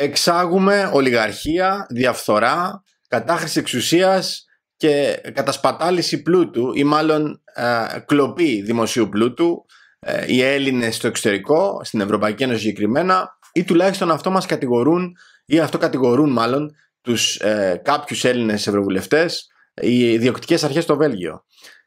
εξάγουμε ολιγαρχία, διαφθορά, κατάχρηση εξουσίας και κατασπατάληση πλούτου ή μάλλον ε, κλοπή δημοσίου πλούτου ε, οι Έλληνες στο εξωτερικό, στην Ευρωπαϊκή Ένωση συγκεκριμένα ή τουλάχιστον αυτό μας κατηγορούν ή αυτό κατηγορούν μάλλον τους ε, κάποιους Έλληνες ευρωβουλευτές οι διοκτικές αρχές στο Βέλγιο.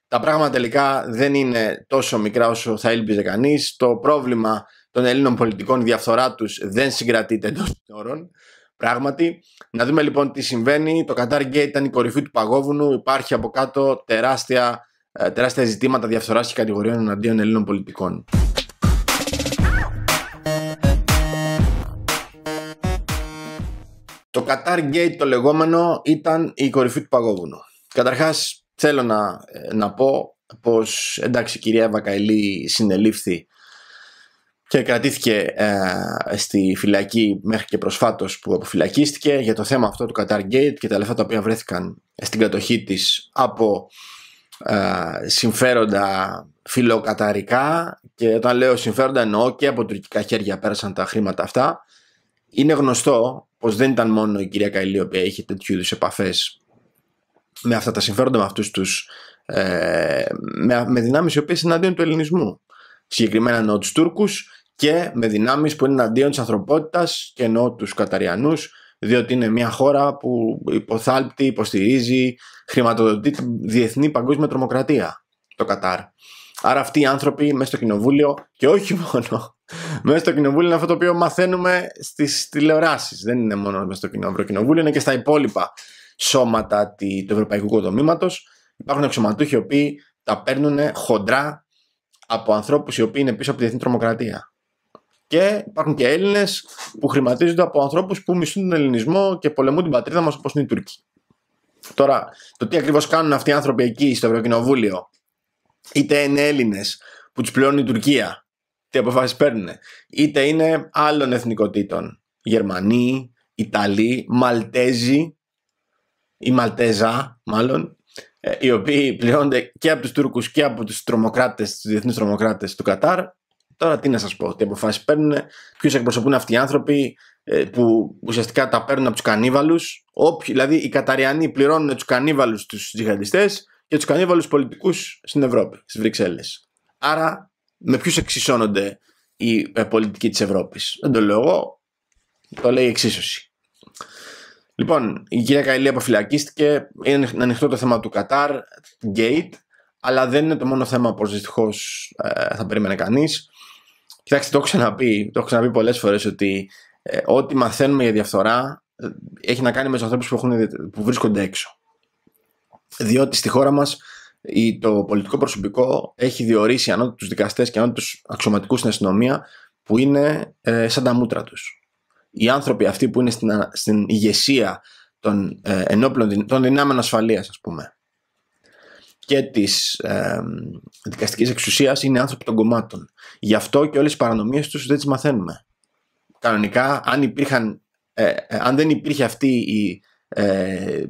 Τα πράγματα τελικά δεν είναι τόσο μικρά όσο θα ήλπιζε κανείς. Το πρόβλημα των Ελλήνων πολιτικών, η διαφθορά τους δεν συγκρατείται εντός όρων. Πράγματι, να δούμε λοιπόν τι συμβαίνει. Το Κατάρ Gate ήταν η κορυφή του παγόβουνου. Υπάρχει από κάτω τεράστια, ε, τεράστια ζητήματα διαφθοράς και κατηγοριών εναντίον Ελλήνων πολιτικών. Το Κατάρ Gate το λεγόμενο ήταν η κορυφή του παγόβουνου. Καταρχάς θέλω να, ε, να πω πως εντάξει η κυρία Βακαηλή συνελήφθη και κρατήθηκε ε, στη φυλακή μέχρι και προσφάτως που αποφυλακίστηκε για το θέμα αυτό του Qatar Gate και τα λεφτά τα οποία βρέθηκαν στην κατοχή της από ε, συμφέροντα φιλοκαταρικά και όταν λέω συμφέροντα εννοώ και από τουρκικά χέρια πέρασαν τα χρήματα αυτά είναι γνωστό πως δεν ήταν μόνο η κυρία Καηλή η οποία είχε τέτοιου είδους επαφές με αυτά τα συμφέροντα με αυτούς τους ε, με, με δυνάμεις οι οποίες εναντίον του ελληνισμού συγκεκριμένα εννοώ τους Τούρκους και με δυνάμεις που είναι αντίον της ανθρωπότητας και ενώ τους Καταριανούς διότι είναι μια χώρα που υποθάλπτει, υποστηρίζει, χρηματοδοτεί τη διεθνή παγκόσμια τρομοκρατία το Κατάρ. Άρα αυτοί οι άνθρωποι μέσα στο κοινοβούλιο και όχι μόνο μέσα στο κοινοβούλιο είναι αυτό το οποίο μαθαίνουμε στις τηλεοράσεις. Δεν είναι μόνο μέσα στο κοινοβούλιο, είναι και στα υπόλοιπα σώματα του ευρωπαϊκού οικοδομήματος. Υπάρχουν εξωματούχοι οι οποίοι τα παίρνουν χοντρά από ανθρώπους οι οποίοι είναι πίσω από τη διεθνή τρομοκρατία. Και υπάρχουν και Έλληνες που χρηματίζονται από ανθρώπους που μισούν τον ελληνισμό και πολεμούν την πατρίδα μας όπως είναι οι Τούρκοι. Τώρα, το τι ακριβώς κάνουν αυτοί οι άνθρωποι εκεί στο Ευρωκοινοβούλιο, είτε είναι Έλληνες που τους πληρώνει η Τουρκία, τι αποφάσεις παίρνουν, είτε είναι άλλων εθνικοτήτων. Γερμανοί, Ιταλοί, Μαλτέζοι, ή Μαλτέζα μάλλον, ε, οι οποίοι πληρώνονται και από τους Τούρκους και από τους τρομοκράτες, τους διεθνείς τρομοκράτες του Κατάρ Τώρα τι να σας πω, τι αποφάσεις παίρνουν, ποιους εκπροσωπούν αυτοί οι άνθρωποι ε, που ουσιαστικά τα παίρνουν από τους κανίβαλους. Δηλαδή οι Καταριανοί πληρώνουν τους κανίβαλους τους τζιχαντιστές και τους κανίβαλους πολιτικούς στην Ευρώπη, στις Βρυξέλλες. Άρα με ποιους εξισώνονται οι ε, πολιτικοί της Ευρώπης. Δεν το λέω εγώ, το λέει η εξίσωση. Λοιπόν, η κυρία Καηλή αποφυλακίστηκε. Είναι ανοιχτό το θέμα του Κατάρ, Gate, αλλά δεν είναι το μόνο θέμα που δυστυχώς ε, θα περίμενε κανείς. Κοιτάξτε, το έχω ξαναπεί, το ξαναπεί πολλές φορές ότι ε, ό,τι μαθαίνουμε για διαφθορά ε, έχει να κάνει με τους ανθρώπους που, έχουν, που βρίσκονται έξω. Διότι στη χώρα μας η, το πολιτικό προσωπικό έχει διορίσει ανώτατους δικαστές και ανώτατους αξιωματικούς στην αστυνομία που είναι ε, σαν τα μούτρα τους. Οι άνθρωποι αυτοί που είναι στην, στην ηγεσία των, ενόπλων, των δυνάμεων ασφαλείας, ας πούμε, και της ε, δικαστικής εξουσίας είναι άνθρωποι των κομμάτων. Γι' αυτό και όλες τι παρανομίες τους δεν τις μαθαίνουμε. Κανονικά, αν, ε, ε, αν δεν υπήρχε αυτή η ε,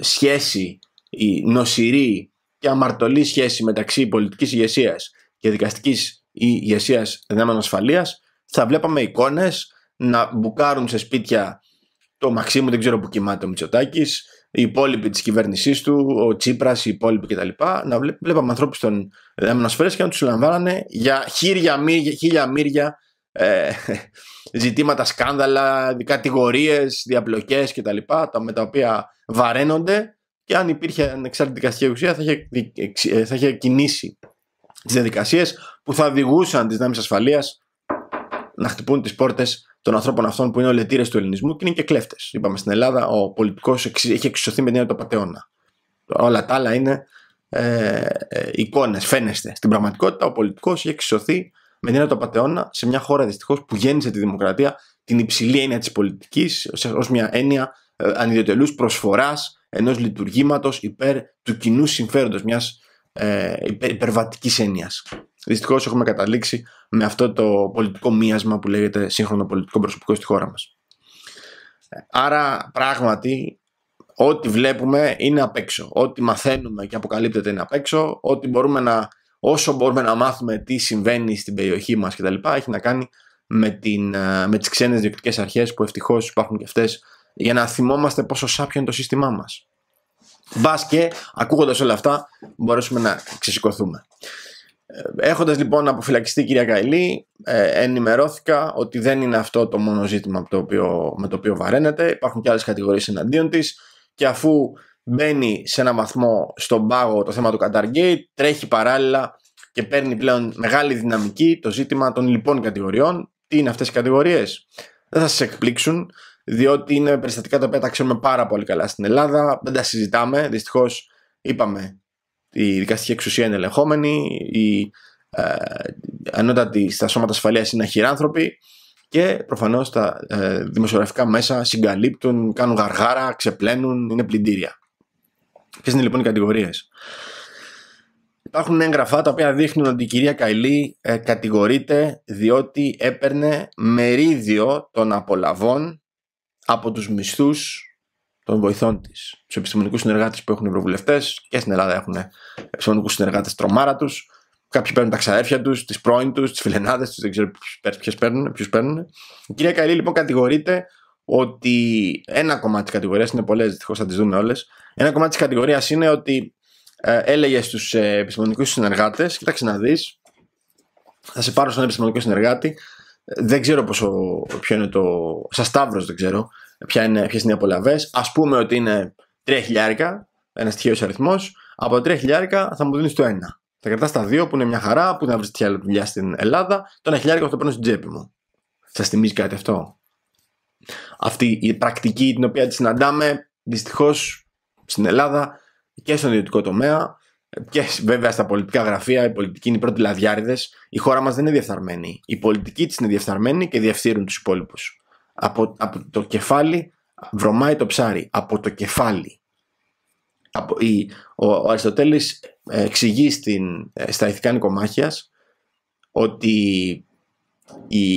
σχέση, η νοσηρή και αμαρτωλή σχέση μεταξύ πολιτικής ηγεσίας και δικαστικής ηγεσίας δυνάμεων ασφαλείας, θα βλέπαμε εικόνες να μπουκάρουν σε σπίτια το Μαξίμου, δεν ξέρω που κοιμάται ο Μητσοτάκης, οι υπόλοιποι της κυβέρνησής του, ο Τσίπρας, οι υπόλοιποι κτλ. Να βλέπ, βλέπαμε ανθρώπους στον δεμονασφαίρε και να τους λαμβάνανε για χίλια μύρια, χίλια μύρια ε, ζητήματα, σκάνδαλα, κατηγορίες, διαπλοκές κτλ. Τα με τα οποία βαραίνονται και αν υπήρχε ανεξάρτητη δικαστική εξουσία θα είχε, ε, θα είχε κινήσει τις διαδικασίες που θα οδηγούσαν τις δυνάμεις ασφαλείας να χτυπούν τις πόρτες των ανθρώπων αυτών που είναι ολετήρες του ελληνισμού και είναι και κλέφτες. Είπαμε στην Ελλάδα, ο πολιτικός έχει εξισωθεί με την έννοια του Όλα τα άλλα είναι ε, ε εικόνες, φαίνεστε. Στην πραγματικότητα, ο πολιτικός έχει εξισωθεί με την έννοια του σε μια χώρα δυστυχώς που γέννησε τη δημοκρατία, την υψηλή έννοια της πολιτικής, ως μια έννοια ε, ανιδιοτελούς προσφοράς ενός λειτουργήματος υπέρ του κοινού συμφέροντος, μιας ε, υπερ, υπερβατικής έννοιας. Δυστυχώς έχουμε καταλήξει με αυτό το πολιτικό μίασμα που λέγεται σύγχρονο πολιτικό προσωπικό στη χώρα μας. Άρα πράγματι ό,τι βλέπουμε είναι απ' έξω. Ό,τι μαθαίνουμε και αποκαλύπτεται είναι απ' έξω. Ό,τι μπορούμε να, όσο μπορούμε να μάθουμε τι συμβαίνει στην περιοχή μας κτλ. έχει να κάνει με, την, ε, με τις ξένες διοικητικές αρχές που ευτυχώς υπάρχουν και αυτές, για να θυμόμαστε πόσο σάπιο είναι το σύστημά μας. Μπας και ακούγοντας όλα αυτά μπορέσουμε να ξεσηκωθούμε. Ε, Έχοντας λοιπόν αποφυλακιστεί η κυρία Καηλή, ε, ενημερώθηκα ότι δεν είναι αυτό το μόνο ζήτημα με το οποίο, με το οποίο βαραίνεται. Υπάρχουν και άλλες κατηγορίες εναντίον της και αφού μπαίνει σε ένα βαθμό στον πάγο το θέμα του Qatar τρέχει παράλληλα και παίρνει πλέον μεγάλη δυναμική το ζήτημα των λοιπών κατηγοριών. Τι είναι αυτές οι κατηγορίες. Δεν θα σας εκπλήξουν, διότι είναι περιστατικά τα οποία τα ξέρουμε πάρα πολύ καλά στην Ελλάδα. Δεν τα συζητάμε, δυστυχώς, είπαμε η δικαστική εξουσία είναι ελεγχόμενη, ε, οι στα σώματα ασφαλείας είναι αχυράνθρωποι και προφανώς τα ε, δημοσιογραφικά μέσα συγκαλύπτουν, κάνουν γαργάρα, ξεπλένουν, είναι πλυντήρια. Ποιες είναι λοιπόν οι κατηγορίες. Υπάρχουν έγγραφα τα οποία δείχνουν ότι η κυρία Καϊλή ε, κατηγορείται διότι έπαιρνε μερίδιο των απολαβών από τους μισθούς των βοηθών της, τους επιστημονικούς συνεργάτες που έχουν οι ευρωβουλευτές και στην Ελλάδα έχουν επιστημονικούς συνεργάτες τρομάρα τους. Κάποιοι παίρνουν τα ξαδέρφια τους, τις πρώην τους, τις φιλενάδες τους, δεν ξέρω ποιε παίρνουν, ποιους παίρνουν. Η κυρία Καλή λοιπόν κατηγορείται ότι ένα κομμάτι της κατηγορίας είναι πολλές, δυστυχώς θα τις δούμε όλες. Ένα κομμάτι της κατηγορίας είναι ότι ε, έλεγε στους ε, επιστημονικούς συνεργάτες, κοίταξε να δεις, θα σε πάρω στον επιστημονικό συνεργάτη, δεν ξέρω πόσο, ποιο είναι το. Σα Σταύρος, δεν ξέρω ποιε είναι, ποιες είναι οι απολαυές. Ας πούμε ότι είναι 3 χιλιάρικα, ένα τυχαίο αριθμός. Από τα 3 χιλιάρικα θα μου δίνεις το 1. Θα κρατάς τα 2 που είναι μια χαρά, που να βρεις τέτοια δουλειά στην Ελλάδα. Το 1 χιλιάρικα θα το παίρνω στην τσέπη μου. Σα θυμίζει κάτι αυτό. Αυτή η πρακτική την οποία τη συναντάμε δυστυχώς στην Ελλάδα και στον ιδιωτικό τομέα και βέβαια στα πολιτικά γραφεία. Η πολιτική είναι οι πρώτοι λαδιάριδες. Η χώρα μας δεν είναι διεφθαρμένη. Η πολιτική της είναι διεφθαρμένη και διευθύνουν τους υπόλοιπους. Από, το κεφάλι βρωμάει το ψάρι. Από το κεφάλι. ο, ο Αριστοτέλης εξηγεί ε, στα ηθικά νοικομάχιας ότι η,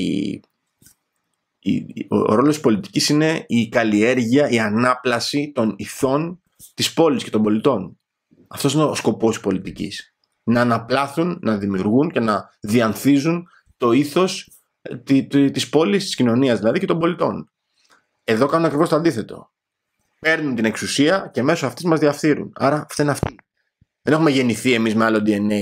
η, ο ρόλος της πολιτικής είναι η καλλιέργεια, η ανάπλαση των ηθών της πόλης και των πολιτών. Αυτός είναι ο σκοπός της πολιτικής. Να αναπλάθουν, να δημιουργούν και να διανθίζουν το ήθος τη πόλης, της κοινωνίας δηλαδή και των πολιτών. Εδώ κάνουν ακριβώς το αντίθετο. Παίρνουν την εξουσία και μέσω αυτής μας διαφθείρουν. Άρα φταίνουν αυτοί. Δεν έχουμε γεννηθεί εμείς με άλλο DNA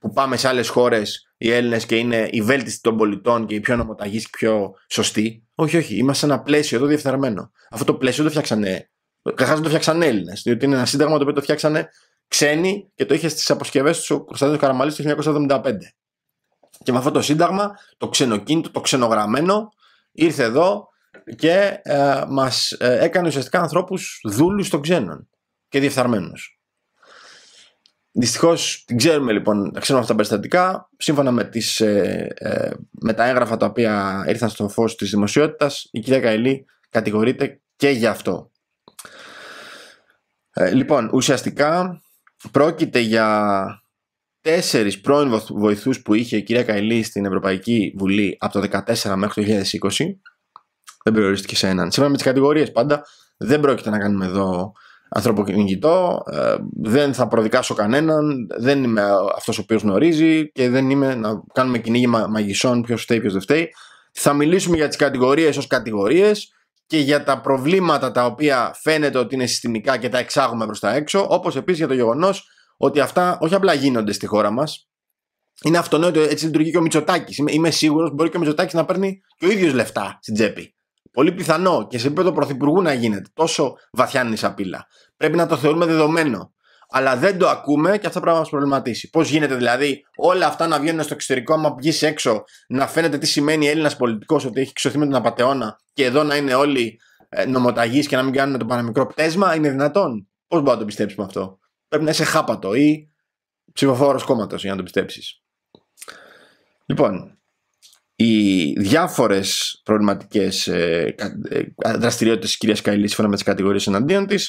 που πάμε σε άλλες χώρες οι Έλληνες και είναι η βέλτιστη των πολιτών και η πιο νομοταγεί και πιο σωστή. Όχι, όχι. Είμαστε σε ένα πλαίσιο εδώ διεφθαρμένο. Αυτό το πλαίσιο το φτιάξανε. Καταρχάς δεν το φτιάξανε Έλληνες, διότι είναι ένα σύνταγμα το οποίο το φτιάξανε ξένοι και το είχε στις αποσκευές του ο Κωνσταντίνος Καραμαλής το 1975. Και με αυτό το σύνταγμα, το ξενοκίνητο, το ξενογραμμένο, ήρθε εδώ και ε, μας ε, έκανε ουσιαστικά ανθρώπους δούλους των ξένων και διεφθαρμένους. Δυστυχώς την ξέρουμε λοιπόν, τα ξέρουμε αυτά τα περιστατικά. Σύμφωνα με, τις, ε, με τα έγγραφα τα οποία ήρθαν στο φως της δημοσιότητας, η κυρία Καηλή κατηγορείται και γι' αυτό. λοιπόν, ουσιαστικά πρόκειται για τέσσερις πρώην βοηθούς που είχε η κυρία Καϊλή στην Ευρωπαϊκή Βουλή από το 2014 μέχρι το 2020 δεν περιορίστηκε σε έναν. Σήμερα με τις κατηγορίες πάντα δεν πρόκειται να κάνουμε εδώ ανθρωποκυνηγητό, ε, δεν θα προδικάσω κανέναν, δεν είμαι αυτός ο οποίος γνωρίζει και δεν είμαι να κάνουμε κυνήγι μαγισσών ποιος φταίει ποιος δεν φταίει. Θα μιλήσουμε για τις κατηγορίες ως κατηγορίες και για τα προβλήματα τα οποία φαίνεται ότι είναι συστημικά και τα εξάγουμε προς τα έξω, όπως επίσης για το γεγονός ότι αυτά όχι απλά γίνονται στη χώρα μας. Είναι αυτονόητο, έτσι λειτουργεί και ο Μητσοτάκης. Είμαι, είμαι σίγουρος μπορεί και ο Μητσοτάκης να παίρνει και ο ίδιος λεφτά στην τσέπη. Πολύ πιθανό και σε επίπεδο πρωθυπουργού να γίνεται. Τόσο βαθιά είναι η σαπίλα. Πρέπει να το θεωρούμε δεδομένο. Αλλά δεν το ακούμε και αυτά πρέπει να μας προβληματίσει. Πώς γίνεται δηλαδή όλα αυτά να βγαίνουν στο εξωτερικό, άμα βγεις έξω, να φαίνεται τι σημαίνει Έλληνας πολιτικός ότι έχει ξωθεί με τον Απατεώνα και εδώ να είναι όλοι ε, νομοταγείς και να μην κάνουν το παραμικρό πτέσμα, είναι δυνατόν. Πώς μπορούμε να το πιστέψουμε αυτό. Πρέπει να είσαι χάπατο ή ψηφοφόρος κόμματος για να το πιστέψεις. Λοιπόν, οι διάφορες προβληματικές ε, ε, δραστηριότητες της κυρίας Καηλής σύμφωνα με τις κατηγορίες εναντίον της,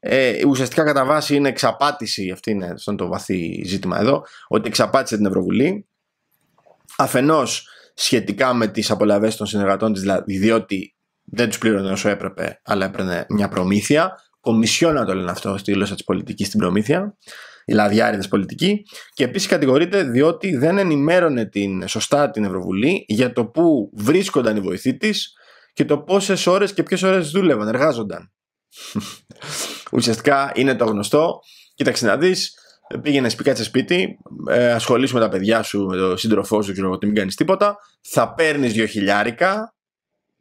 ε, ουσιαστικά κατά βάση είναι εξαπάτηση, αυτή είναι το βαθύ ζήτημα εδώ, ότι εξαπάτησε την Ευρωβουλή. Αφενός σχετικά με τις απολαυές των συνεργατών της, δηλαδή διότι δεν τους πλήρωνε όσο έπρεπε, αλλά έπαιρνε μια προμήθεια να το λένε αυτό στη γλώσσα της πολιτικής στην προμήθεια, η λαδιάριδε πολιτική. Και επίσης κατηγορείται διότι δεν ενημέρωνε την, σωστά την Ευρωβουλή για το πού βρίσκονταν οι βοηθοί της και το πόσες ώρες και ποιες ώρες δούλευαν, εργάζονταν. Ουσιαστικά είναι το γνωστό. Κοίταξε να δεις, πήγαινε σε σπίτι, ε, με τα παιδιά σου, με τον σύντροφό σου, ξέρω ότι μην κάνεις τίποτα. Θα παίρνεις δύο χιλιάρικα,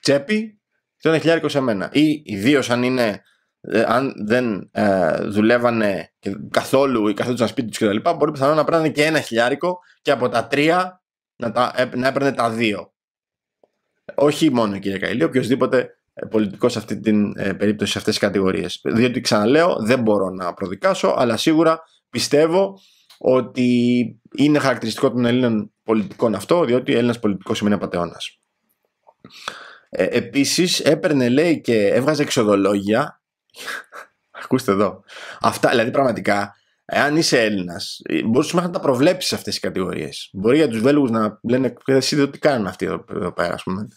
τσέπη, και ένα χιλιάρικο σε μένα. Ή ιδίω αν είναι ε, αν δεν ε, δουλεύανε καθόλου ή καθόντουσαν σπίτι τους κτλ., μπορεί πιθανόν να παίρνανε και ένα χιλιάρικο και από τα τρία να, τα, ε, να έπαιρνε τα δύο. Όχι μόνο κύριε Καηλή, οποιοδήποτε πολιτικός σε αυτή την ε, περίπτωση, σε αυτές τις κατηγορίες. Διότι ξαναλέω, δεν μπορώ να προδικάσω, αλλά σίγουρα πιστεύω ότι είναι χαρακτηριστικό των Ελλήνων πολιτικών αυτό, διότι Έλληνας πολιτικός σημαίνει απαταιώνας. Ε, Επίσης, έπαιρνε, λέει, και έβγαζε εξοδολόγια Ακούστε εδώ. Αυτά, δηλαδή πραγματικά, εάν είσαι Έλληνας, ε, μπορούσε να τα προβλέψεις αυτές οι κατηγορίες. Μπορεί για τους Βέλγους να λένε εσύ τι κάνουν αυτοί εδώ, εδώ πέρα, πούμε.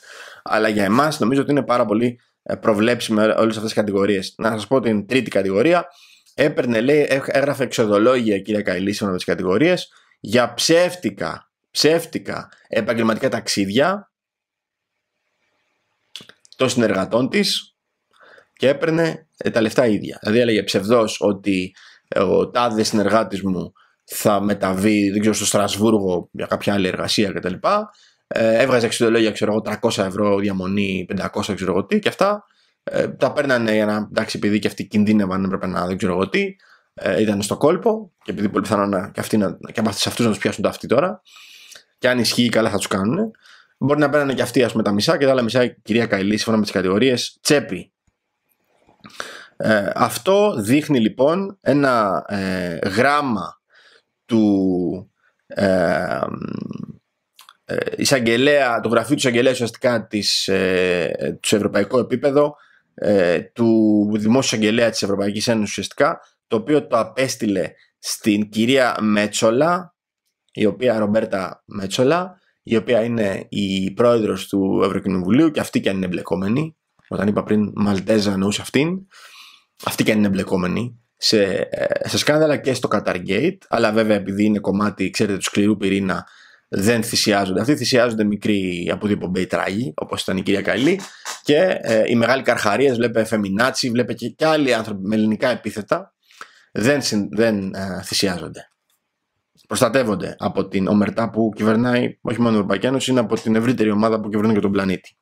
Αλλά για εμάς νομίζω ότι είναι πάρα πολύ ε, προβλέψιμε όλες αυτές τις κατηγορίες. Να σας πω την τρίτη κατηγορία. Έπαιρνε, λέει, ε, έγραφε εξοδολόγια κυρία Καηλή σε τις κατηγορίες για ψεύτικα, ψεύτικα επαγγελματικά ταξίδια των συνεργατών της και έπαιρνε ε, τα λεφτά ίδια. Δηλαδή έλεγε ψευδό ότι ο τάδε συνεργάτης μου θα μεταβεί δεν ξέρω, στο Στρασβούργο για κάποια άλλη εργασία κτλ. Ε, έβγαζε αξιολόγια ξέρω, 300 ευρώ διαμονή, 500 ξέρω εγώ τι και αυτά. Ε, τα παίρνανε για να εντάξει, επειδή και αυτοί κινδύνευαν, έπρεπε να δεν ξέρω εγώ τι. ήταν στο κόλπο και επειδή πολύ πιθανόν και, αυτοί να, και από αυτούς να τους πιάσουν τα αυτοί τώρα. Και αν ισχύει, καλά θα τους κάνουν. Μπορεί να παίρνανε και αυτοί ας πούμε, τα μισά και τα άλλα μισά κυρία Καηλή, σύμφωνα με τις κατηγορίες, τσέπη ε, αυτό δείχνει λοιπόν ένα ε, γράμμα του ε, ε εισαγγελέα, το του εισαγγελέα ουσιαστικά της, του ευρωπαϊκό επίπεδο του δημόσιου εισαγγελέα της Ευρωπαϊκής Ένωσης το οποίο το απέστειλε στην κυρία Μέτσολα η οποία Ρομπέρτα Μέτσολα η οποία είναι η πρόεδρος του Ευρωκοινοβουλίου και αυτή και αν είναι εμπλεκόμενη όταν είπα πριν Μαλτέζα εννοούσε αυτήν. Αυτή και αν είναι εμπλεκόμενη σε, ε, σε σκάνδαλα και στο Qatar Αλλά βέβαια επειδή είναι κομμάτι, ξέρετε, του σκληρού πυρήνα δεν θυσιάζονται. Αυτοί θυσιάζονται μικροί από την Πομπέη τράγοι, όπως ήταν η κυρία Καλή. Και ε, οι μεγάλοι καρχαρίε, βλέπε Φεμινάτσι, βλέπε και, και άλλοι άνθρωποι με ελληνικά επίθετα, δεν, δεν ε, θυσιάζονται. Προστατεύονται από την ομερτά που κυβερνάει, όχι μόνο η Ευρωπαϊκή είναι από την ευρύτερη ομάδα που κυβερνάει και τον πλανήτη.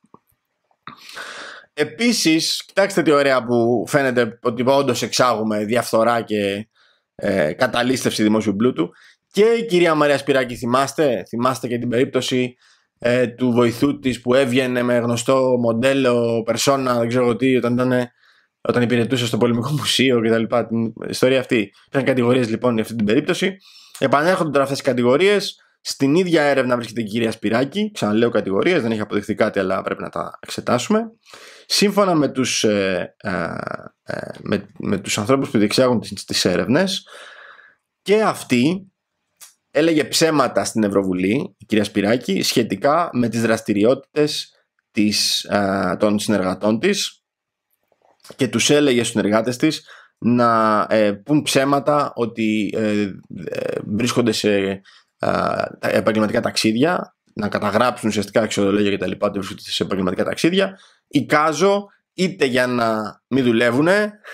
Επίσης, κοιτάξτε τι ωραία που φαίνεται ότι όντως εξάγουμε διαφθορά και ε, καταλήστευση δημόσιου πλούτου. Και η κυρία Μαρία Σπυράκη, θυμάστε, θυμάστε και την περίπτωση ε, του βοηθού της που έβγαινε με γνωστό μοντέλο, περσόνα, δεν ξέρω τι, όταν, ήταν, όταν υπηρετούσε στο Πολεμικό Μουσείο κτλ. Την ιστορία αυτή. Υπήρχαν κατηγορίες λοιπόν για αυτή την περίπτωση. Επανέρχονται τώρα αυτές οι κατηγορίες στην ίδια έρευνα βρίσκεται η κυρία Σπυράκη, ξαναλέω κατηγορίες, δεν έχει αποδειχθεί κάτι, αλλά πρέπει να τα εξετάσουμε. Σύμφωνα με τους ε, ε, ε, με, τους ανθρώπους που διεξάγουν τις έρευνες, και αυτή έλεγε ψέματα στην Ευρωβουλή, η κυρία Σπυράκη, σχετικά με τις δραστηριότητες των συνεργατών της και τους έλεγε στους συνεργάτες της να ε, πούν ψέματα ότι βρίσκονται σε ε, επαγγελματικά ταξίδια, να καταγράψουν ουσιαστικά αξιολόγια κτλ. Ότι του σε επαγγελματικά ταξίδια. Εικάζω είτε για να μην δουλεύουν,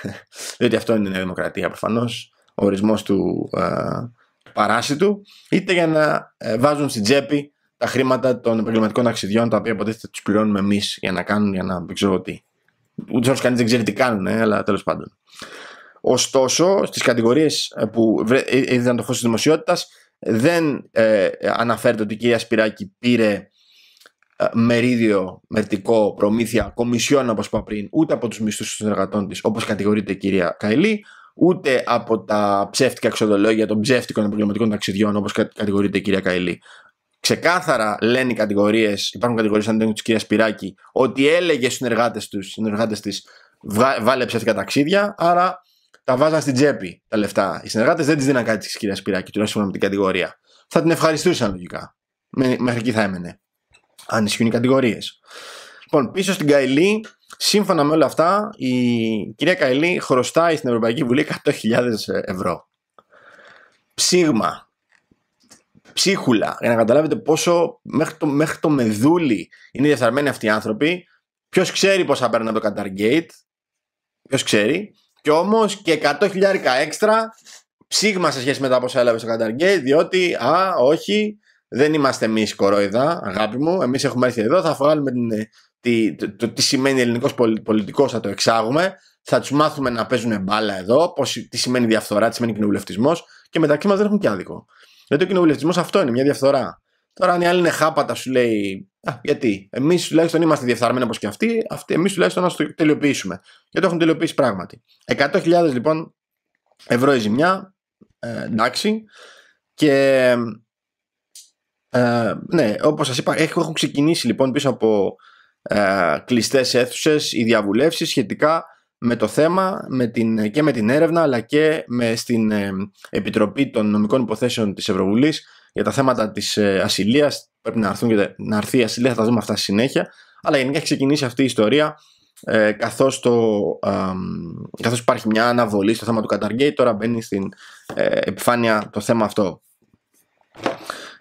διότι αυτό είναι η Νέα Δημοκρατία προφανώς, ο ορισμός του ε, παράσιτου, είτε για να ε, βάζουν στην τσέπη τα χρήματα των επαγγελματικών ταξιδιών, τα οποία υποτίθεται τους πληρώνουμε εμείς για να κάνουν, για να δεν ξέρω τι. Ούτε ω κανείς δεν ξέρει τι κάνουν, αλλά τέλος πάντων. Ωστόσο, στις κατηγορίες που είδαν το φω τη δημοσιότητας, δεν ε, αναφέρεται ότι η κυρία Σπυράκη πήρε ε, μερίδιο, μερτικό, προμήθεια, κομισιόν όπως είπα πριν, ούτε από τους μισθούς των συνεργατών της όπως κατηγορείται η κυρία Καϊλή, ούτε από τα ψεύτικα εξοδολόγια των ψεύτικων επαγγελματικών ταξιδιών όπως κατηγορείται η κυρία Καηλή. Ξεκάθαρα λένε οι κατηγορίες, υπάρχουν κατηγορίες αντίον της κυρίας Σπυράκη, ότι έλεγε στους συνεργάτες τη βάλεψε ψεύτικα ταξίδια. Άρα τα βάζαν στην τσέπη τα λεφτά. Οι συνεργάτες δεν τη δίναν κάτι τη κυρία Σπυράκη, τουλάχιστον με την κατηγορία. Θα την ευχαριστούσαν λογικά. Μέχρι εκεί θα έμενε. Αν ισχύουν οι κατηγορίες. Λοιπόν, πίσω στην Καηλή, σύμφωνα με όλα αυτά, η κυρία Καηλή χρωστάει στην Ευρωπαϊκή Βουλή 100.000 ευρώ. Ψήγμα. Ψίχουλα. Για να καταλάβετε πόσο μέχρι το, μέχρι το μεδούλι είναι διαφθαρμένοι αυτοί οι άνθρωποι. Ποιος ξέρει πόσα παίρνουν από το Καταργέιτ. Ποιος ξέρει. Κι όμως και 100 χιλιάρικα έξτρα ψήγμα σε σχέση με τα πόσα έλαβε στο Καταργέ, διότι, α, όχι, δεν είμαστε εμεί κορόιδα, αγάπη μου. Εμείς έχουμε έρθει εδώ, θα βγάλουμε ε, τη, το, τι σημαίνει ελληνικός πολιτικός, θα το εξάγουμε. Θα τους μάθουμε να παίζουν μπάλα εδώ, πώς, τι σημαίνει διαφθορά, τι σημαίνει κοινοβουλευτισμός. Και μεταξύ μας δεν έχουν και άδικο. Γιατί ο κοινοβουλευτισμός αυτό είναι, μια διαφθορά. Τώρα, αν η άλλη είναι χάπατα, σου λέει Α, γιατί εμείς τουλάχιστον είμαστε διεφθαρμένοι όπως και αυτοί, αυτοί εμείς τουλάχιστον να το τελειοποιήσουμε. γιατί το έχουν τελειοποιήσει πράγματι. 100.000 λοιπόν ευρώ η ζημιά, ε, εντάξει. Και ε, ναι, όπως σας είπα, έχουν ξεκινήσει λοιπόν πίσω από ε, κλειστές αίθουσες οι διαβουλεύσεις σχετικά με το θέμα με την, και με την έρευνα αλλά και με, στην ε, Επιτροπή των Νομικών Υποθέσεων της Ευρωβουλής για τα θέματα της ε, ασυλίας πρέπει να, έρθουν να έρθει η ασυλία, θα τα δούμε αυτά στη συνέχεια. Αλλά γενικά έχει ξεκινήσει αυτή η ιστορία ε, καθώς, το, ε, καθώς υπάρχει μια αναβολή στο θέμα του Καταργέη, τώρα μπαίνει στην ε, επιφάνεια το θέμα αυτό.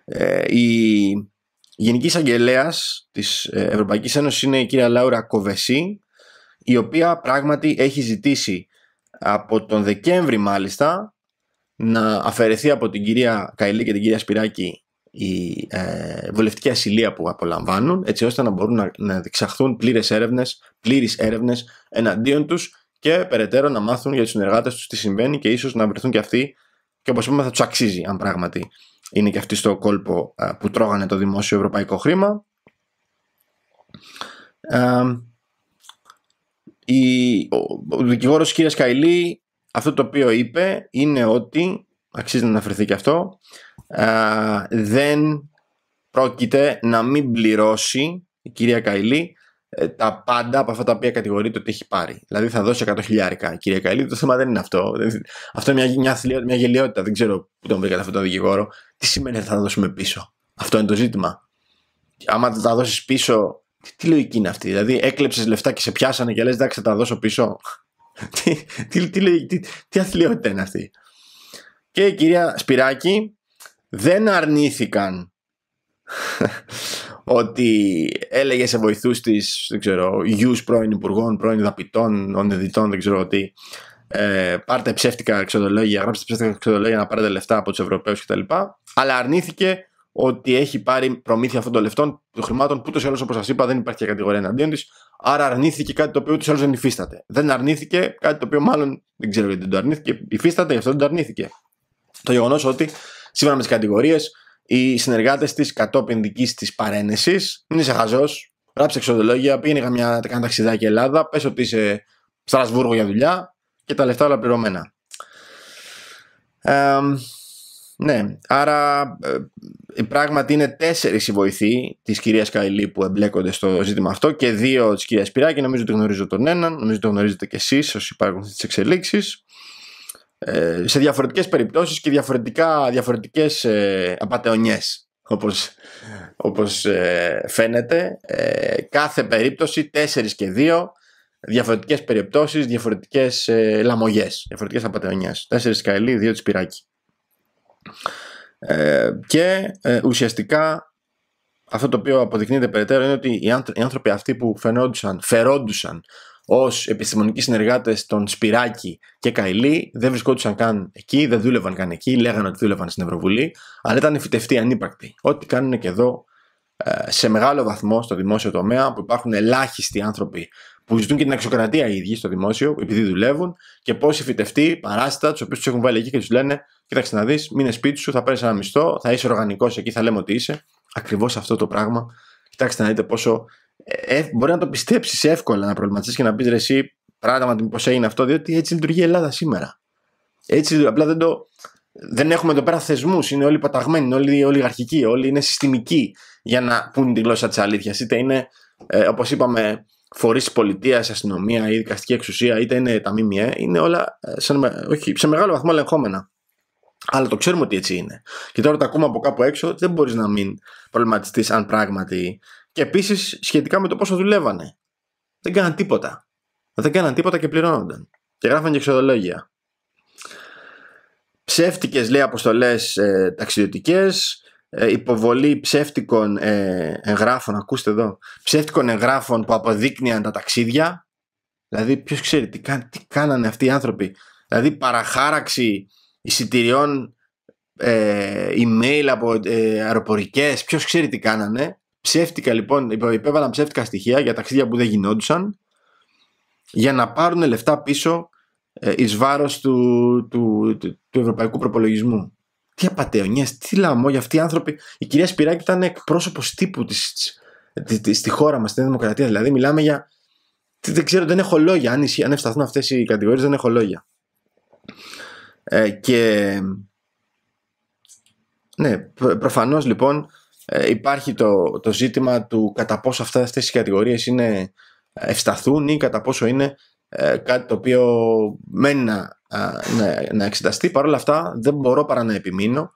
Ε, η Γενική Αγγελέα της ε, Ευρωπαϊκής Ένωσης είναι η κυρία Λάουρα Κοβεσί, η οποία πράγματι έχει ζητήσει από τον Δεκέμβρη μάλιστα να αφαιρεθεί από την κυρία Καηλή και την κυρία Σπυράκη η βολευτική βουλευτική ασυλία που απολαμβάνουν, έτσι ώστε να μπορούν να, να διεξαχθούν πλήρες έρευνες, πλήρε έρευνες εναντίον τους και περαιτέρω να μάθουν για τους συνεργάτες τους τι συμβαίνει και ίσως να βρεθούν και αυτοί. Και όπως είπαμε, θα τους αξίζει αν πράγματι είναι και αυτοί στο κόλπο ε, που τρώγανε το δημόσιο ευρωπαϊκό χρήμα. Ε, ο, ο δικηγόρος κ. Καϊλή αυτό το οποίο είπε είναι ότι αξίζει να αναφερθεί και αυτό, δεν πρόκειται να μην πληρώσει η κυρία Καηλή ε, τα πάντα από αυτά τα οποία κατηγορείται ότι έχει πάρει. Δηλαδή θα δώσει 100 η κυρία Καηλή. Το θέμα δεν είναι αυτό. Αυτό είναι μια, μια, μια γελιότητα. Δεν ξέρω πού τον βρήκατε αυτό το δικηγόρο. Τι σημαίνει ότι θα τα δώσουμε πίσω. Αυτό είναι το ζήτημα. Άμα τα δώσεις πίσω, τι, τι, λογική είναι αυτή. Δηλαδή έκλεψες λεφτά και σε πιάσανε και λες, εντάξει, θα τα δώσω πίσω. τι, τι, τι, τι, τι, τι αθλειότητα είναι αυτή και η κυρία Σπυράκη δεν αρνήθηκαν ότι έλεγε σε βοηθούς της δεν ξέρω, γιους πρώην υπουργών, πρώην δαπητών, ονειδητών, δεν ξέρω τι ε, πάρτε ψεύτικα εξοδολόγια, γράψτε ψεύτικα εξοδολόγια να πάρετε λεφτά από τους Ευρωπαίους, κτλ. Αλλά αρνήθηκε ότι έχει πάρει προμήθεια αυτών των λεφτών, των χρημάτων που ούτως ή άλλως, όπως σας είπα, δεν υπάρχει και κατηγορία εναντίον της. Άρα αρνήθηκε κάτι το οποίο ούτως ή άλλως δεν υφίσταται. Δεν αρνήθηκε κάτι το οποίο μάλλον δεν ξέρω γιατί δεν το αρνήθηκε. Υφίσταται, γι' αυτό δεν το αρνήθηκε το γεγονός ότι σύμφωνα με τις κατηγορίες οι συνεργάτες της κατόπιν δικής της παρένεσης, μην είσαι χαζός, γράψε εξοδολόγια, πήγαινε καμιά κάνει ταξιδάκι Ελλάδα, πες ότι είσαι Στρασβούργο για δουλειά και τα λεφτά όλα πληρωμένα. Ε, ναι, άρα ε, πράγματι είναι τέσσερις οι βοηθοί της κυρίας Καηλή που εμπλέκονται στο ζήτημα αυτό και δύο της κυρίας Πυράκη. Νομίζω ότι γνωρίζω τον έναν, νομίζω ότι το γνωρίζετε κι εσείς όσοι υπάρχουν στι εξελίξει. Ε, σε διαφορετικές περιπτώσεις και διαφορετικά, διαφορετικές ε, όπως, όπως ε, φαίνεται ε, κάθε περίπτωση 4 και 2 διαφορετικές περιπτώσεις διαφορετικές ε, λαμογές διαφορετικές απαταιωνιές 4 δύο 2 τσπυράκι και ουσιαστικά αυτό το οποίο αποδεικνύεται περαιτέρω είναι ότι οι, άνθρωποι αυτοί που φαινόντουσαν, φερόντουσαν ως επιστημονικοί συνεργάτες των Σπυράκη και Καϊλή Δεν βρισκόντουσαν καν εκεί, δεν δούλευαν καν εκεί, λέγανε ότι δούλευαν στην Ευρωβουλή, αλλά ήταν φυτευτοί ανύπαρκτοι. Ό,τι κάνουν και εδώ ε, σε μεγάλο βαθμό στο δημόσιο τομέα, που υπάρχουν ελάχιστοι άνθρωποι που ζητούν και την αξιοκρατία οι ίδιοι στο δημόσιο, επειδή δουλεύουν, και πόσοι φυτευτοί, παράστα, τους οποίους τους έχουν βάλει εκεί και τους λένε: Κοίταξε να δεις, μείνε σπίτι σου, θα παίρνει ένα μισθό, θα είσαι οργανικός εκεί, θα λέμε ότι είσαι. Ακριβώς αυτό το πράγμα. Κοιτάξτε να δείτε πόσο ε, ε, μπορεί να το πιστέψεις εύκολα να προβληματιστείς και να πεις ρε εσύ πράγματι πώς έγινε αυτό διότι έτσι λειτουργεί η Ελλάδα σήμερα έτσι απλά δεν το δεν έχουμε εδώ πέρα θεσμούς. Είναι όλοι παταγμένοι, είναι όλοι ολιγαρχικοί, όλοι είναι συστημικοί για να πούν τη γλώσσα της αλήθειας. Είτε είναι, ε, όπως είπαμε, φορείς τη πολιτείας, αστυνομία ή δικαστική εξουσία, είτε είναι τα ΜΜΕ. Είναι όλα σε, όχι, σε μεγάλο βαθμό ελεγχόμενα. Αλλά το ξέρουμε ότι έτσι είναι. Και τώρα το ακούμε από κάπου έξω, δεν μπορείς να μην προβληματιστείς αν πράγματι και επίσης σχετικά με το πόσο δουλεύανε. Δεν κάναν τίποτα. Δεν κάναν τίποτα και πληρώνονταν. Και γράφαν και εξοδολόγια. Ψεύτικες λέει αποστολές ε, ταξιδιωτικές, ε, υποβολή ψεύτικων ε, εγγράφων, ακούστε εδώ, ψεύτικων εγγράφων που αποδείκνυαν τα ταξίδια. Δηλαδή ποιος ξέρει τι, τι κάνανε αυτοί οι άνθρωποι. Δηλαδή παραχάραξη εισιτηριών, ε, email από ε, αεροπορικές, ποιος ξέρει τι κάνανε Ψεύτικα λοιπόν, υπέβαλαν ψεύτικα στοιχεία για ταξίδια που δεν γινόντουσαν για να πάρουν λεφτά πίσω ε, εις βάρος του, του, του, ευρωπαϊκού προπολογισμού. Τι απαταιωνιές, τι λαμό για αυτοί οι άνθρωποι. Η κυρία Σπυράκη ήταν εκπροσωπο τύπου της, της, της, στη χώρα μας, στην Δημοκρατίας. Δηλαδή μιλάμε για... Δεν ξέρω, δεν έχω λόγια. Αν, αν ευσταθούν αυτές οι κατηγορίες δεν έχω λόγια. Ε, και... Ναι, προφανώς λοιπόν ε, υπάρχει το, το ζήτημα του κατά πόσο αυτά, αυτές οι κατηγορίες είναι ε, ευσταθούν ή κατά πόσο είναι ε, κάτι το οποίο μένει να, να, να εξεταστεί. Παρ' όλα αυτά δεν μπορώ παρά να επιμείνω.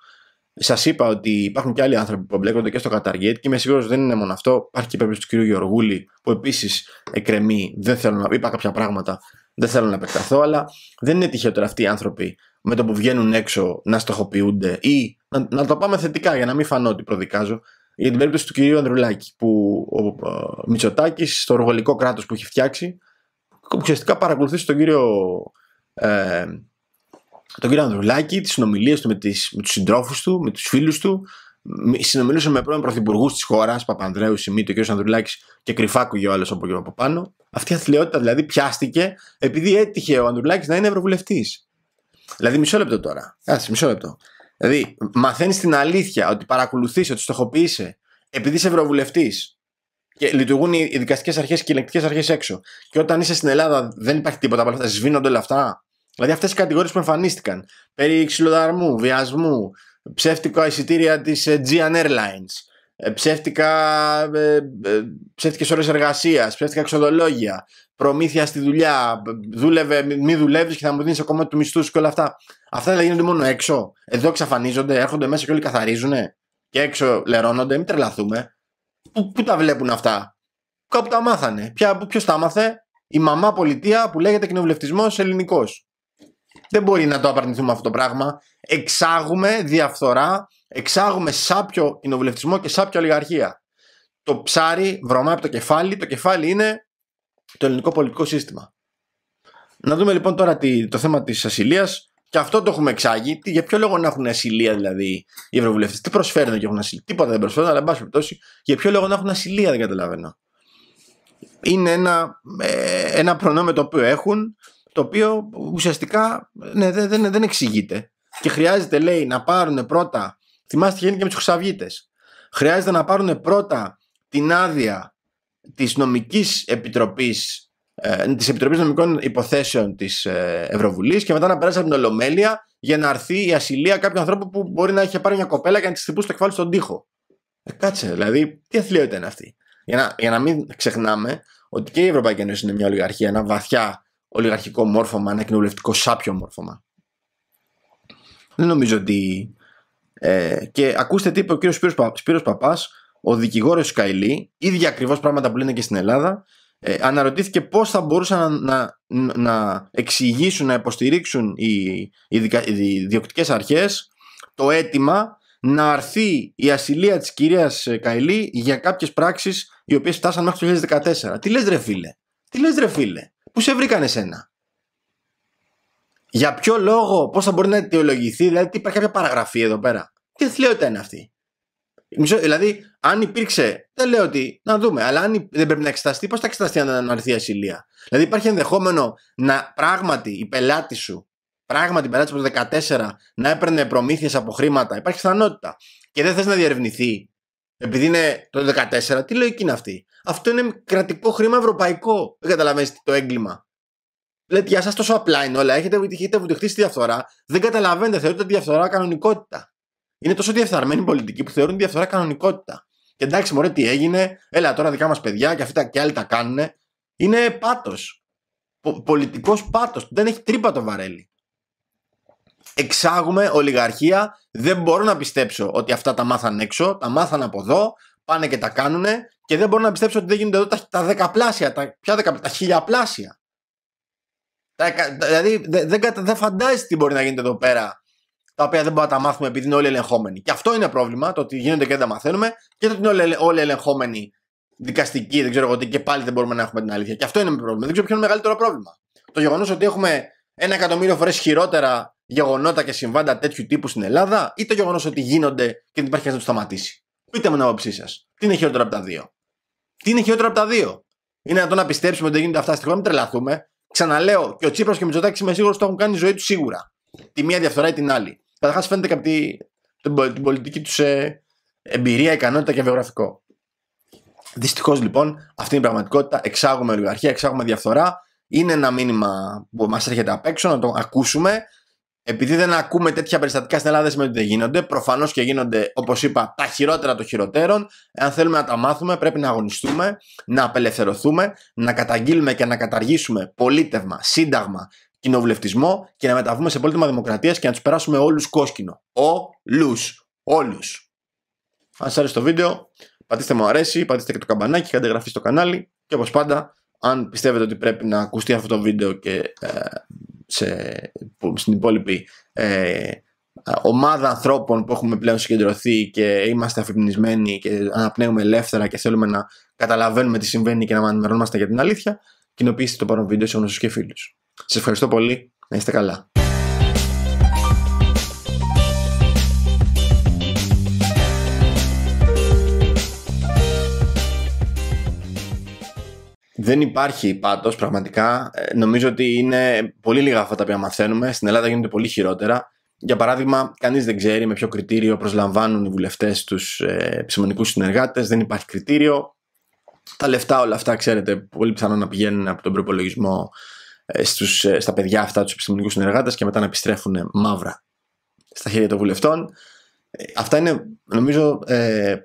Σας είπα ότι υπάρχουν και άλλοι άνθρωποι που εμπλέκονται και στο Καταργέτ και είμαι σίγουρος δεν είναι μόνο αυτό. Υπάρχει και η περίπτωση του κ. Γεωργούλη που επίσης εκκρεμεί. Δεν θέλω να είπα κάποια πράγματα, δεν θέλω να επεκταθώ, αλλά δεν είναι τυχαίο αυτοί οι άνθρωποι με το που βγαίνουν έξω να στοχοποιούνται ή να, να το πάμε θετικά για να μην φανώ ότι προδικάζω για την περίπτωση του κυρίου Ανδρουλάκη που ο Μητσοτάκης στο οργολικό κράτος που έχει φτιάξει ουσιαστικά παρακολουθήσει τον κύριο ε, τον κύριο Ανδρουλάκη, τις συνομιλίες του με, τις, με τους συντρόφους του, με τους φίλους του συνομιλούσε με πρώην πρωθυπουργούς της χώρας, Παπανδρέου, Σιμίτη, ο κ. Ανδρουλάκης και κρυφάκουγε ο άλλος από εκεί από πάνω. Αυτή η αθλειότητα δηλαδή πιάστηκε επειδή έτυχε ο Ανδρουλάκης να είναι ευρωβουλευτής. Δηλαδή, μισό λεπτό τώρα. Κάτσε, μισό λεπτό. Δηλαδή, μαθαίνεις την αλήθεια ότι παρακολουθείς, ότι στοχοποιείσαι, επειδή είσαι ευρωβουλευτής και λειτουργούν οι δικαστικές αρχές και οι ελεκτικέ αρχές έξω. Και όταν είσαι στην Ελλάδα δεν υπάρχει τίποτα από αυτά, σβήνονται όλα αυτά. Δηλαδή, αυτές οι κατηγορίες που εμφανίστηκαν περί ξυλοδαρμού, βιασμού, ψεύτικα εισιτήρια της Aegean ε, Airlines, ε, ψεύτικα, ε, ψεύτικες ώρες ψεύτικα εξοδολόγια, προμήθεια στη δουλειά, δούλευε, μη δουλεύεις και θα μου δίνεις ακόμα τους μισθούς και όλα αυτά. Αυτά δηλαδή γίνονται μόνο έξω. Εδώ εξαφανίζονται, έρχονται μέσα και όλοι καθαρίζουν και έξω λερώνονται, μην τρελαθούμε. Πού, πού τα βλέπουν αυτά. Κάπου τα μάθανε. Ποιος τα μάθε, η μαμά πολιτεία που λέγεται κοινοβουλευτισμός ελληνικός. Δεν μπορεί να το απαρνηθούμε αυτό το πράγμα. Εξάγουμε διαφθορά, εξάγουμε σάπιο κοινοβουλευτισμό και σάπιο ολιγαρχία. Το ψάρι βρωμάει από το κεφάλι, το κεφάλι είναι το ελληνικό πολιτικό σύστημα. Να δούμε λοιπόν τώρα το θέμα της ασυλίας. Και αυτό το έχουμε εξάγει. για ποιο λόγο να έχουν ασυλία δηλαδή οι ευρωβουλευτές. Τι προσφέρουν και έχουν ασυλία. Τίποτα δεν προσφέρουν, αλλά εν πάση περιπτώσει, για ποιο λόγο να έχουν ασυλία δεν καταλαβαίνω. Είναι ένα, ε, ένα προνόμιο το οποίο έχουν, το οποίο ουσιαστικά ναι, δεν, δεν, δεν εξηγείται. Και χρειάζεται, λέει, να πάρουν πρώτα. Θυμάστε, γίνεται και με τους Χρειάζεται να πάρουν πρώτα την άδεια της νομικής επιτροπής ε, της Επιτροπής Νομικών Υποθέσεων της ε, Ευρωβουλής και μετά να περάσει από την Ολομέλεια για να αρθεί η ασυλία κάποιου ανθρώπου που μπορεί να έχει πάρει μια κοπέλα και να της χτυπούσε το κεφάλι στον τοίχο. Ε, κάτσε, δηλαδή, τι αθλειότητα είναι αυτή. Για να, για να μην ξεχνάμε ότι και η Ευρωπαϊκή Ένωση είναι μια ολιγαρχία, ένα βαθιά ολιγαρχικό μόρφωμα, ένα κοινοβουλευτικό σάπιο μόρφωμα. Δεν νομίζω ότι. Ε, και ακούστε τι είπε ο κύριος Σπύρος, παπάς, ο δικηγόρος Καηλή, ίδια ακριβώς πράγματα που λένε και στην Ελλάδα, ε, αναρωτήθηκε πώς θα μπορούσαν να, να, να, εξηγήσουν, να υποστηρίξουν οι, οι, οι διοκτικές αρχές το αίτημα να αρθεί η ασυλία της κυρίας ε, Καϊλή για κάποιες πράξεις οι οποίες φτάσαν μέχρι το 2014. Τι λες ρε φίλε, τι λες ρε φίλε, που σε βρήκανε σένα. Για ποιο λόγο, πώς θα μπορεί να αιτιολογηθεί, δηλαδή υπάρχει κάποια παραγραφή εδώ πέρα. Τι θλιότητα είναι αυτή δηλαδή, αν υπήρξε. Δεν λέω ότι. Να δούμε. Αλλά αν δεν πρέπει να εξεταστεί, πώς θα εξεταστεί αν δεν αναρθεί ασυλία. Δηλαδή, υπάρχει ενδεχόμενο να πράγματι η πελάτη σου, πράγματι η πελάτη σου από το 14, να έπαιρνε προμήθειες από χρήματα. Υπάρχει πιθανότητα. Και δεν θες να διερευνηθεί. Επειδή είναι το 14, τι λογική είναι αυτή. Αυτό είναι κρατικό χρήμα ευρωπαϊκό. Δεν καταλαβαίνεις το έγκλημα. Λέτε, για σας τόσο απλά είναι όλα. Έχετε βουτυχθεί στη διαφθορά. Δεν καταλαβαίνετε, θεωρείτε τη διαφθορά κανονικότητα. Είναι τόσο διεφθαρμένη η πολιτική που θεωρούν διαφθορά κανονικότητα. Και εντάξει, μωρέ, τι έγινε, έλα τώρα δικά μας παιδιά και αυτά και άλλοι τα κάνουν. Είναι πάτος. Πολιτικός πάτος. Δεν έχει τρύπα το βαρέλι. Εξάγουμε ολιγαρχία. Δεν μπορώ να πιστέψω ότι αυτά τα μάθαν έξω, τα μάθαν από εδώ, πάνε και τα κάνουν και δεν μπορώ να πιστέψω ότι δεν γίνονται εδώ τα, δεκαπλάσια, τα, πια τα χιλιαπλάσια. δηλαδή δεν δε, δε φαντάζεσαι τι μπορεί να γίνεται εδώ πέρα τα οποία δεν μπορούμε να τα μάθουμε επειδή είναι όλοι ελεγχόμενοι. Και αυτό είναι πρόβλημα, το ότι γίνονται και δεν τα μαθαίνουμε και το ότι είναι όλοι ελεγχόμενοι δικαστικοί, δεν ξέρω εγώ τι, και πάλι δεν μπορούμε να έχουμε την αλήθεια. Και αυτό είναι πρόβλημα. Δεν ξέρω ποιο είναι μεγαλύτερο πρόβλημα. Το γεγονός ότι έχουμε ένα εκατομμύριο φορές χειρότερα γεγονότα και συμβάντα τέτοιου τύπου στην Ελλάδα, ή το γεγονός ότι γίνονται και δεν υπάρχει κανένας να του σταματήσει. Πείτε μου την άποψή σας. Τι είναι χειρότερο από τα δύο. Τι είναι χειρότερο από τα δύο. Είναι να να πιστέψουμε ότι δεν γίνονται αυτά στη χώρα, μην τρελαθούμε. Ξαναλέω, και ο Τσίπρας και ο Μητσοτάκης είμαι σίγουρος ότι το έχουν κάνει η ζωή τους σίγουρα. Τη μία διαφθορά ή την άλλη. Καταρχάς φαίνεται τη, την πολιτική τους ε, εμπειρία, ικανότητα και βιογραφικό. Δυστυχώς λοιπόν αυτή είναι η πραγματικότητα. Εξάγουμε ολιγαρχία, εξάγουμε διαφθορά. Είναι ένα μήνυμα που μας έρχεται απ' έξω να το ακούσουμε. Επειδή δεν ακούμε τέτοια περιστατικά στην Ελλάδα, σημαίνει ότι δεν γίνονται. Προφανώς και γίνονται, όπως είπα, τα χειρότερα των χειροτέρων. Εάν θέλουμε να τα μάθουμε, πρέπει να αγωνιστούμε, να απελευθερωθούμε, να καταγγείλουμε και να καταργήσουμε πολίτευμα, σύνταγμα, κοινοβουλευτισμό και να μεταβούμε σε πολίτημα δημοκρατίας και να τους περάσουμε όλους κόσκινο. Όλους. Όλους. Αν σας άρεσε το βίντεο, πατήστε μου αρέσει, πατήστε και το καμπανάκι, κάντε εγγραφή στο κανάλι και όπως πάντα, αν πιστεύετε ότι πρέπει να ακουστεί αυτό το βίντεο και ε, σε, στην υπόλοιπη ε, ομάδα ανθρώπων που έχουμε πλέον συγκεντρωθεί και είμαστε αφυπνισμένοι και αναπνέουμε ελεύθερα και θέλουμε να καταλαβαίνουμε τι συμβαίνει και να ενημερωνόμαστε για την αλήθεια, κοινοποιήστε το παρόν βίντεο σε γνωστούς και φίλους. Σας ευχαριστώ πολύ. Να είστε καλά. Δεν υπάρχει πάντως πραγματικά. Ε, νομίζω ότι είναι πολύ λίγα αυτά τα οποία μαθαίνουμε. Στην Ελλάδα γίνονται πολύ χειρότερα. Για παράδειγμα, κανείς δεν ξέρει με ποιο κριτήριο προσλαμβάνουν οι βουλευτές τους ε, επιστημονικούς συνεργάτες. Δεν υπάρχει κριτήριο. Τα λεφτά όλα αυτά, ξέρετε, πολύ πιθανό να πηγαίνουν από τον προπολογισμό ε, στους, ε, στα παιδιά αυτά, τους επιστημονικούς συνεργάτες και μετά να επιστρέφουν μαύρα στα χέρια των βουλευτών. Ε, αυτά είναι νομίζω ε,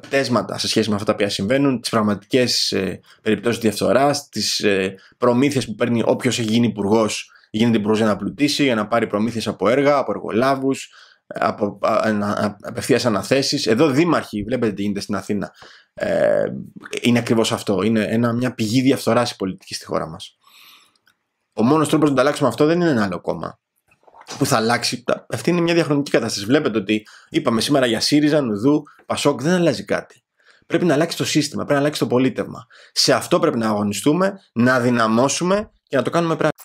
πτέσματα σε σχέση με αυτά τα οποία συμβαίνουν, τις πραγματικές ε, περιπτώσεις διαφθοράς, τις ε, που παίρνει όποιος έχει γίνει υπουργός, γίνεται υπουργός για να πλουτίσει, για να πάρει προμήθειες από έργα, από εργολάβους, από απευθείας αναθέσεις. Εδώ δήμαρχοι, βλέπετε τι γίνεται στην Αθήνα. Ε, είναι ακριβώς αυτό. Είναι ένα, μια πηγή διαφθοράς η πολιτική στη χώρα μας. Ο μόνος τρόπος να το αλλάξουμε αυτό δεν είναι ένα άλλο κόμμα που θα αλλάξει. Αυτή είναι μια διαχρονική κατάσταση. Βλέπετε ότι είπαμε σήμερα για ΣΥΡΙΖΑ, Νουδού, Πασόκ, δεν αλλάζει κάτι. Πρέπει να αλλάξει το σύστημα, πρέπει να αλλάξει το πολίτευμα. Σε αυτό πρέπει να αγωνιστούμε, να δυναμώσουμε και να το κάνουμε πράγμα.